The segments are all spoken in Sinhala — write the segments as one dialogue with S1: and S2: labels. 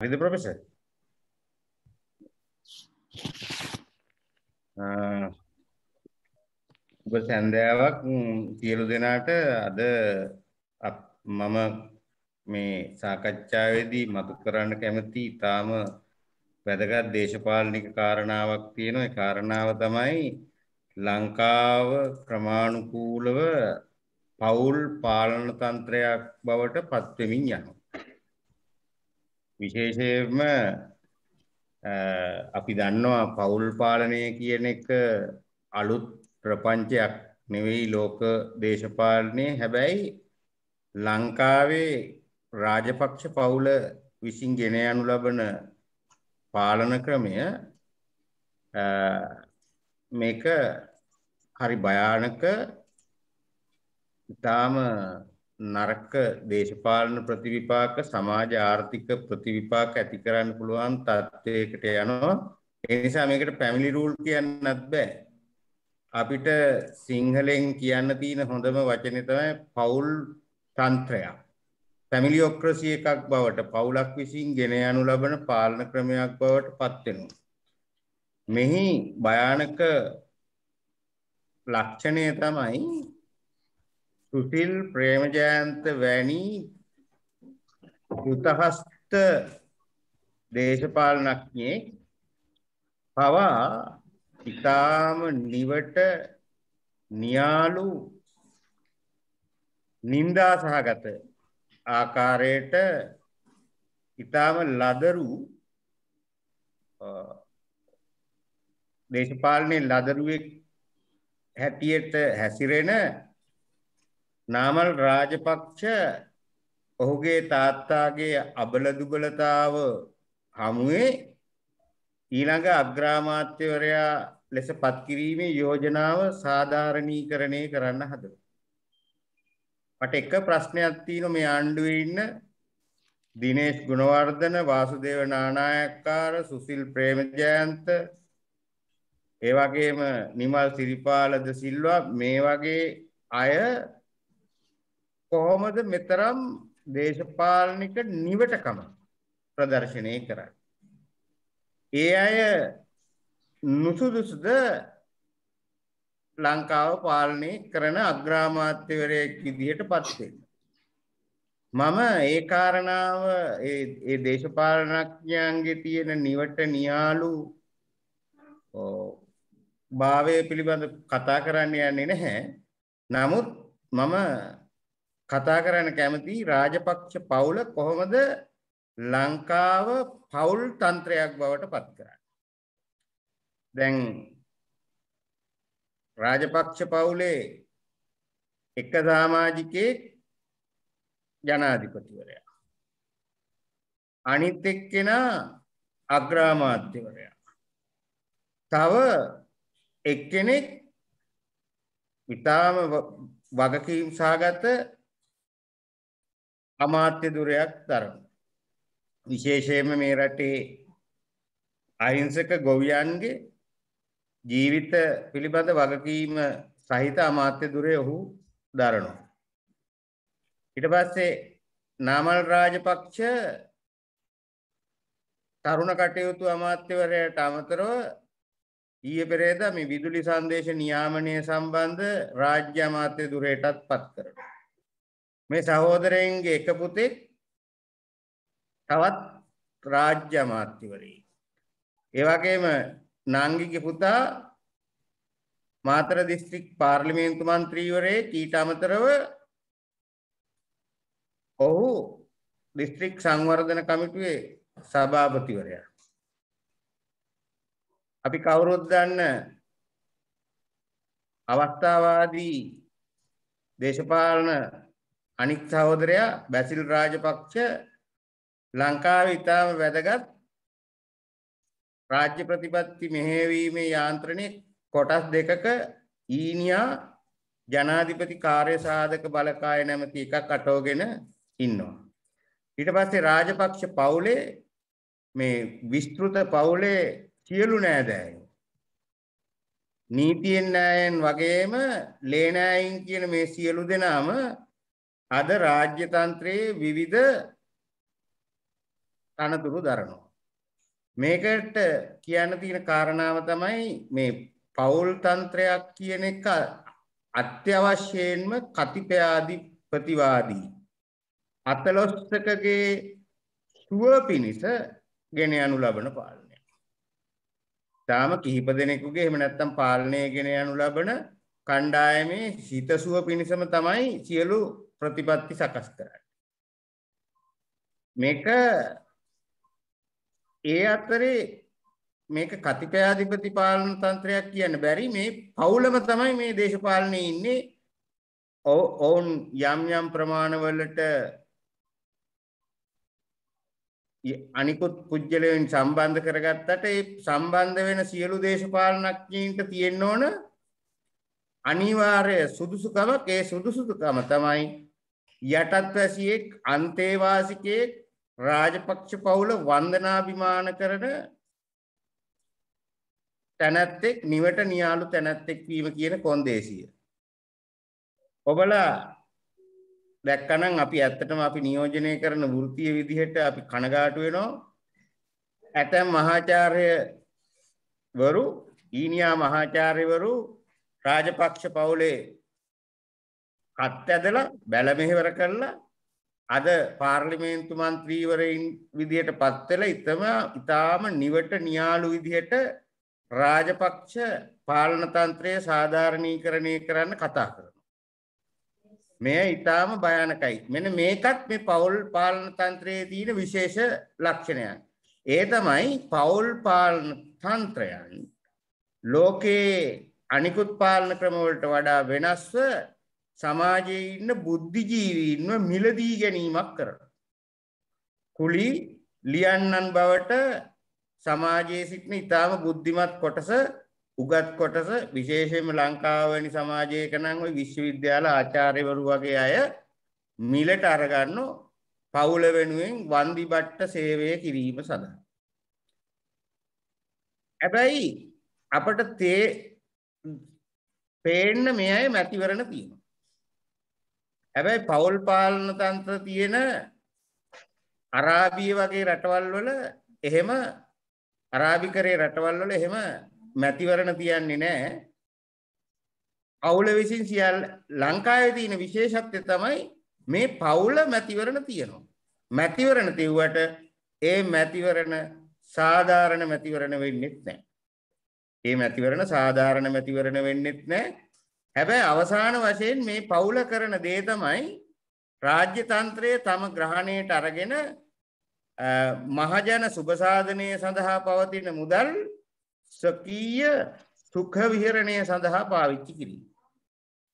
S1: හරිද ප්‍රොෆෙසර්? ඔබ සැන්දෑවක් සියලු දෙනාට අද මම මේ සාකච්ඡාවේදී මතු කරන්න කැමති ඊටාම වැදගත් දේශපාලනික කාරණාවක් තියෙනවා. ඒ කාරණාව තමයි ලංකාව ක්‍රමානුකූලව පවුල් පාලන තන්ත්‍රයක් බවට පත් වෙමින් යනවා. විශේෂයෙන්ම අපි දන්නවා පවුල් පාලනය කියන එක අලුත් ප්‍රපංචයක් නෙවෙයි ලෝක දේශපාලනය හැබැයි ලංකාවේ රාජපක්ෂ පවුල විසින් ගෙන යනු ලබන පාලන ක්‍රමය මේක හරි භයානක ඉතාම නරක දේශපාලන ප්‍රතිවිපාක සමාජ ආර්ථික ප්‍රතිවිපාක ඇති කරන්න පුළුවන් තත්ත්වයකට යනවා. ඒ නිසා මේකට පැමිලි රූල් කියන්නත් බෑ. අපිට සිංහලෙන් කියන්න තියෙන හොඳම වචනේ තමයි පවුල් තන්ත්‍රය. පැමිලිඔක්‍රසි එකක් බවට පවුලක් විසින් ගෙන යනු ලබන පාලන ක්‍රමයක් බවට පත් වෙනවා. මෙහි භයානක ලක්ෂණය තමයි කුටිල් ප්‍රේමජයන්ත වැනි කෘතහස්ත දේශපාලනඥයෙක් පවා ඉතාම නිවට නියාලු නින්දා සහගත ආකාරයට ඉතාම ලදරු දේශපාලනයේ ලදරුවෙක් හැටියට හැසිරෙන නාමල් රාජපක්ෂ ඔහුගේ තාත්තාගේ අබල දුබලතාව හමුවේ ඊළඟ අග්‍රාමාත්‍යවරයා ලෙස පත්කිරීමේ යෝජනාව සාධාරණීකරණය කරන්න හදනවා. මට එක ප්‍රශ්නයක් තියෙනවා මේ ආණ්ඩුවේ ඉන්න දිනේෂ් ගුණවර්ධන, වාසුදේව නානායක්කාර, සුසිල් ප්‍රේමජයන්ත ඒ වගේම නිමල් සිරිපාලද සිල්වා මේ වගේ අය කොහොමද මෙතරම් දේශපාලනික නිවටකම ප්‍රදර්ශනය කරන්නේ. ඒ අය නුසුදුසුද ලංකාව පාලනය කරන අග්‍රාමාත්‍යවරයෙක් විදිහට පත් වෙන්න. මම ඒ කාරණාව ඒ දේශපාලනඥයන්ගේ තියෙන නිවට නියාලු භාවය පිළිබඳ කතා කරන්න යන්නේ නැහැ. නමුත් මම කතා කරන්න කැමති රාජපක්ෂ පවුල කොහොමද ලංකාව පවුල් තන්ත්‍රයක් බවට පත් කරන්න. දැන් රාජපක්ෂ පවුලේ එක සාමාජිකයේ ජනාධිපතිවරයා. අනිත් එක්කෙනා අග්‍රාමාත්‍යවරයා. තව එක්කෙනෙක් ඉතාම වගකීම් සාගත අමාත්‍ය දුරයක් තරමු. විශේෂයෙන්ම මේ රටේ අහිංසක ගොවියන්ගේ ජීවිත පිළිබඳ වගකීම සහිත අමාත්‍ය දුරේ ඔහු දරනවා. ඊට පස්සේ නාමල් රාජපක්ෂ තරුණ කටයුතු අමාත්‍යවරයාට අමතරව ඊයේ පෙරේදා මේ විදුලි සංදේශ නියාමනය සම්බන්ධ රාජ්‍ය අමාත්‍ය දුරයටත් පත් කරනවා. මේ සහෝදරයන්ගේ එක පුතෙක් තවත් රාජ්‍ය අමාත්‍යවරයෙක්. ඒ වගේම නංගිගේ පුතා මාතර දිස්ත්‍රික් පාර්ලිමේන්තු මන්ත්‍රීවරයෙක් ඊට අමතරව ඔහු දිස්ත්‍රික් සංවර්ධන කමිටුවේ සභාපතිවරයා. අපි කවුරුත් දන්න අවස්ථාවාදී දේශපාලන අනිත් සහෝදරයා බැසිල් රාජපක්ෂ ලංකාවේ ඉතාම වැදගත් රාජ්‍ය ප්‍රතිපත්ති මෙහෙවීමේ යාන්ත්‍රණයේ කොටස් දෙකක ඊනියා ජනාධිපති කාර්ය සාධක බලකාය නැමති එකක් අටෝගෙන ඉන්නවා. ඊට පස්සේ රාජපක්ෂ පවුලේ මේ විස්තෘත පවුලේ සියලු නෑදෑයන් නීතියෙන් නෑයන් වගේම ලේනෑයින් කියන මේ සියලු දෙනාම අද රාජ්‍ය තන්ත්‍රයේ විවිධ තනතුරු දරනවා. මේකට කියන්න තියෙන කාරණාව තමයි මේ පවුල් තන්ත්‍රයක් කියන එක අත්‍යවශ්‍යයෙන්ම කතිපයාධිපතිවාදී අතලොස්සකගේ සුව පිණිස ගෙන යනු ලබන පාලනය. තාම කිහිප දෙනෙකුගේ එහෙම නැත්තම් පාලනය ගෙන යනු ලබන කණ්ඩායමේ හිත සුව පිණිසම තමයි සියලු ප්‍රතිපත්ති සකස් කරන්න. මේක ඒ අතරේ මේක කතිපයාධිපති පාලන තන්ත්‍රයක් කියන්න බැරි මේ පවුලම තමයි මේ දේශපාලනය ඉන්නේ ඔවුන් යම් යම් ප්‍රමාණවලට අනිකුත් පුද්ගලයෙන් සම්බන්ධ කරගත්තට ඒ සම්බන්ධ වෙන සියලු දේශපාලනඥයින්ට තියෙන්න ඕන අනිවාර්ය සුදුසුකමක් ඒ සුදුසුදුකම තමයි යටත්වැසියෙක් අන්තේවාසිකයෙක් රාජපක්ෂ පවුල වන්දනාභිමාන කරන තැනැත්තෙක් නිවට නියාලු තැනැත්තෙක් වීම කියන කොන්දේසිය. ඔබලා දැක්කනම් අපි ඇත්තටම අපි නියෝජනය කරන වෘතිය විදිහට අපි කනගාටු වෙනවා. ඇතැම් මහාචාර්යවරු ඊනියා මහාචාර්යවරු රාජපක්ෂ පවුලේ කත් ඇදලා බැල මෙහෙවර කරලා අද පාර්ලිමේන්තු මන්ත්‍රීවරයින් විදියට පත් වෙලා ඉතම ඊටාම නිවට නියාලු විදියට රාජපක්ෂ පාලන තන්ත්‍රය සාධාරණීකරණය කරන්න කතා කරනවා. මෙය ඊටාම භයානකයි. මෙන්න මේකත් මේ පෞල් පාලන තන්ත්‍රයේ තියෙන විශේෂ ලක්ෂණයක්. ඒ තමයි පෞල් පාලන තන්ත්‍රයන් ලෝකයේ අනිකුත් පාලන ක්‍රමවලට වඩා වෙනස්ව සමාජයේ ඉන්න බුද්ධිජීවීන්ව මිලදී ගැනීමක් කරන. කුලී ලියන්නන් බවට සමාජයේ සිටින ඉතාම බුද්ධිමත් කොටස උගත් කොටස විශේෂයෙන්ම ලංකාවනි සමාජයක නම් ওই විශ්වවිද්‍යාල ආචාර්යවරු වගේ අය මිලට අරගන්න පවුල වෙනුවෙන් වන්දි බට්ට සේවය කිරීම සඳහා. හැබැයි අපට තේ පේන්න මේ අය මැතිවරණ තියෙනවා. හැබැයි පවුල් පාලන තන්ත්‍ර තියෙන අරාබිය වගේ රටවල් වල එහෙම අරාබිකරේ රටවල් වල එහෙම මැතිවරණ තියන්නේ නැහැ. පවුල විසින් සියල් ලංකාවේ තියෙන විශේෂත්වය තමයි මේ පවුල මැතිවරණ තියෙනවා. මැතිවරණ තිව්වට ඒ මැතිවරණ සාධාරණ මැතිවරණ වෙන්නෙත් නැහැ. ඒ මැතිවරණ සාධාරණ මැතිවරණ වෙන්නෙත් නැහැ. හැබැයි අවසාන වශයෙන් මේ පවුල කරන දේ තමයි රාජ්‍ය තන්ත්‍රය තම ග්‍රහණයට අරගෙන මහජන සුභසාධනය සඳහා පවතින මුදල් ස්වකීය සුඛ විහරණය සඳහා පාවිච්චි කිරීම.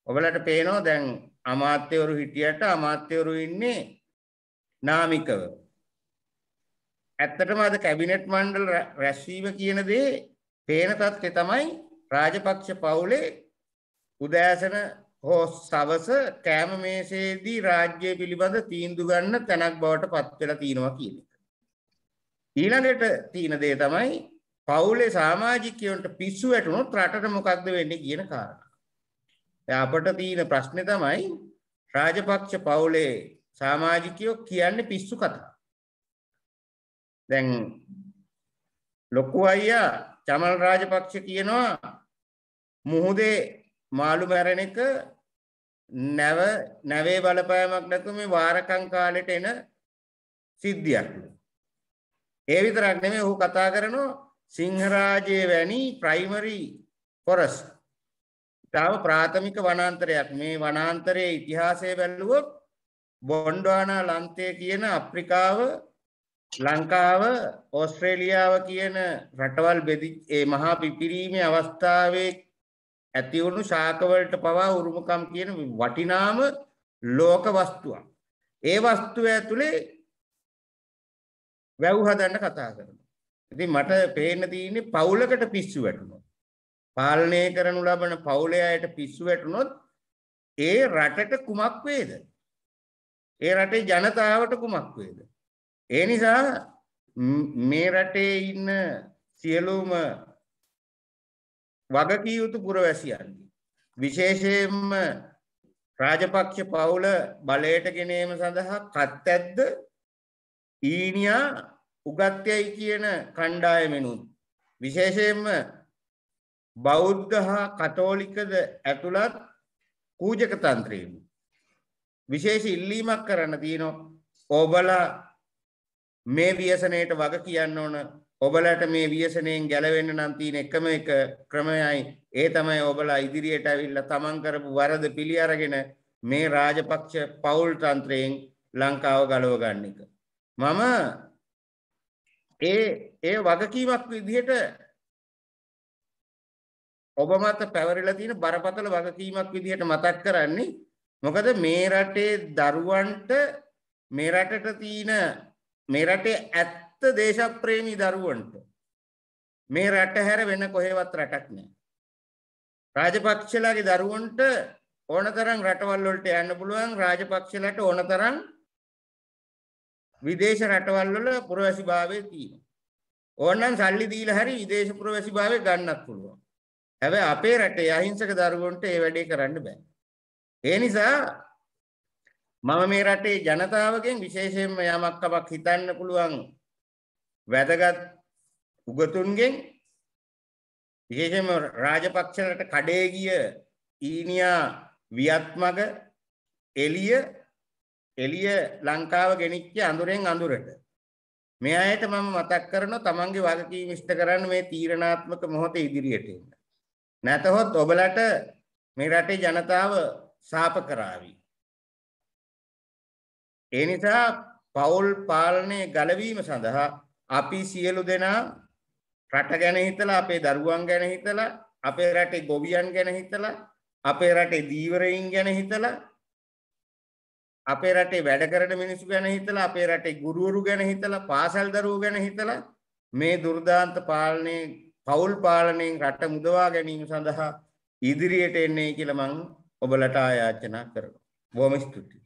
S1: ඔබලට පේනවා දැන් අමාත්‍යවරු හිටියට අමාත්‍යවරු ඉන්නේ නාමිකව. ඇත්තටම අද කැබිනට් මණ්ඩල රැස්වීම කියන දේ පේන තත්ත්වය තමයි රාජපක්ෂ පවුලේ උදෑසන හෝ සවස කෑම මේසේදී රාජ්‍යය පිළිබඳ තීන්දු ගන්න තැනක් බවට පත්වෙලා තියෙනවා කියන එක. ඊළඟට තියෙන දේ තමයි පවුලේ සාමාජිකයන්ට පිස්සු වැටුණොත් රටට මොකක්ද වෙන්නේ කියන කාරණා. දැන් අපට තියෙන ප්‍රශ්නේ තමයි රාජපක්ෂ පවුලේ සාමාජිකයෝ කියන්නේ පිස්සු කතා. දැන් ලොකු අයියා චමල් රාජපක්ෂ කියනවා මුහුදේ මාළු මැරෙන එක නැව නැවේ බලපෑමක් නැතුව මේ වාරකම් කාලෙට එන සිද්ධියක්ලු. ඒ විතරක් නෙමෙයි ඔහු කතා කරනවා සිංහරාජයේ වැනි ප්‍රයිමරි ෆොරස් තාම ප්‍රාථමික වනාන්තරයක් මේ වනාන්තරයේ ඉතිහාසය බැලුවොත් බොන්්ඩවානා ලන්තය කියන අප්‍රිකාව ලංකාව ඕස්ට්‍රේලියාව කියන රටවල් බෙදි ඒ මහා පිපිරීමේ අවස්ථාවේ ඇතිවුණු ශාකවලට පවා උරුමකම් කියන වටිනාම ලෝක වස්තුවක්. ඒ වස්තුව ඇතුළේ වැව් හදන්න කතා කරනවා. ඉතින් මට පේන්න තියෙන්නේ පවුලකට පිස්සු වැටුණොත්. පාලනය කරනු ලබන පවුලේ අයට පිස්සු වැටුණොත් ඒ රටට කුමක් වේද? ඒ රටේ ජනතාවට කුමක් වේද? ඒ නිසා මේ රටේ ඉන්න සියලුම වගකිය යුතු පුරවැසියන්ගේ. විශේෂයෙන්ම රාජපක්ෂ පවුල බලයට ගෙනීම සඳහා කත් ඇද්ද ඊනියා උගත්යයි කියන කණ්ඩායමෙනුත්. විශේෂයෙන්ම බෞද්ධ හා කතෝලිකද ඇතුළත් පූජක තන්ත්‍රීම. විශේෂ ඉල්ලීමක් කරන්න තියනො ඕබලා මේ ව්‍යසනයට වග කියන්න ඕන ඔබලට මේ ව්‍යසනයෙන් ගැලවෙන්න නම් තියෙන එකම එක ක්‍රමයයි ඒ තමයි ඔබලා ඉදිරියට ඇවිල්ලා තමන් කරපු වරද පිළි අරගෙන මේ රාජපක්ෂ පවුල් තන්ත්‍රයෙන් ලංකාව ගලව ගන්න එක. මම ඒ ඒ වගකීමක් විදිහට ඔබ මත පැවරිලා තියෙන බරපතල වගකීමක් විදිහට මතක් කරන්නේ මොකද මේ රටේ දරුවන්ට මේ රටට තියෙන මේ රටේ ඇත්ත සමස්ත දේශප්‍රේමී දරුවන්ට මේ රට හැර වෙන කොහෙවත් රටක් නෑ. රාජපක්ෂලාගේ දරුවන්ට ඕනතරම් රටවල් වලට යන්න පුළුවන් රාජපක්ෂලට ඕනතරම් විදේශ රටවල් වල පුරවැසි භාවය තියෙනවා. ඕනනම් සල්ලි දීලා හරි විදේශ පුරවැසි භාවය ගන්නත් පුළුවන්. හැබැයි අපේ රටේ අහිංසක දරුවන්ට ඒ වැඩේ කරන්න බෑ. ඒ නිසා මම මේ රටේ ජනතාවගෙන් විශේෂයෙන්ම යමක් කමක් හිතන්න පුළුවන් වැදගත් උගතුන්ගෙන් විශේෂම රාජපක්ෂලට කඩේගිය ඊනියා වියත්මග එලිය එලිය ලංකාව ගෙනිච්ච අඳුරෙන් අඳුරට මේ අයට මම මතක් කරන තමන්ගේ වගකීම් ඉෂ්ට කරන්න මේ තීරණාත්මක මොහොත ඉදිරියට එන්න. නැතහොත් ඔබලට මේ රටේ ජනතාව සාප කරાવી. ඒ නිසා පෞල් පාලනය ගලවීම සඳහා අපි සියලු දෙනා රට ගැන හිතලා අපේ දරුවන් ගැන හිතලා අපේ රටේ ගොවියන් ගැන හිතලා අපේ රටේ දීවරයින් ගැන හිතලා අපේ රටේ වැඩ කරන මිනිස්සු ගැන හිතලා අපේ රටේ ගුරුවරු ගැන හිතලා පාසල් දරුවෝ ගැන හිතලා මේ දුර්දාන්ත පාලනයේ පවුල් පාලනයෙන් රට මුදවා ගැනීම සඳහා ඉදිරියට එන්නේ කියලා මං ඔබලට ආයාචනා කරනවා. බොහොම ස්තුතියි.